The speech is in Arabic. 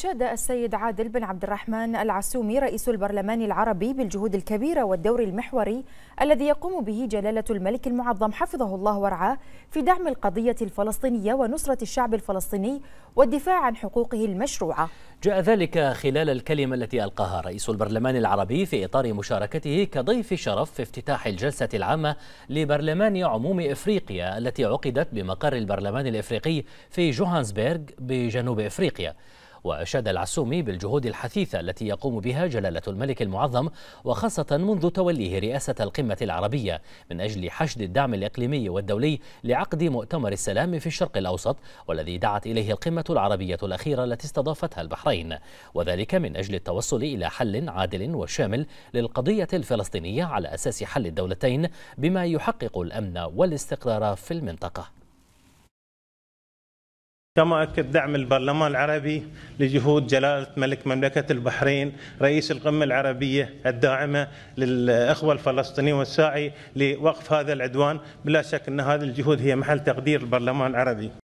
أشاد السيد عادل بن عبد الرحمن العسومي رئيس البرلمان العربي بالجهود الكبيرة والدور المحوري الذي يقوم به جلالة الملك المعظم حفظه الله ورعاه في دعم القضية الفلسطينية ونصرة الشعب الفلسطيني والدفاع عن حقوقه المشروعة جاء ذلك خلال الكلمة التي ألقاها رئيس البرلمان العربي في إطار مشاركته كضيف شرف في افتتاح الجلسة العامة لبرلمان عموم إفريقيا التي عقدت بمقر البرلمان الإفريقي في جوهانسبرغ بجنوب إفريقيا وأشاد العسومي بالجهود الحثيثة التي يقوم بها جلالة الملك المعظم وخاصة منذ توليه رئاسة القمة العربية من أجل حشد الدعم الإقليمي والدولي لعقد مؤتمر السلام في الشرق الأوسط والذي دعت إليه القمة العربية الأخيرة التي استضافتها البحرين وذلك من أجل التوصل إلى حل عادل وشامل للقضية الفلسطينية على أساس حل الدولتين بما يحقق الأمن والاستقرار في المنطقة كما أكد دعم البرلمان العربي لجهود جلالة ملك مملكة البحرين رئيس القمة العربية الداعمة للأخوة الفلسطينيين والساعي لوقف هذا العدوان بلا شك أن هذه الجهود هي محل تقدير البرلمان العربي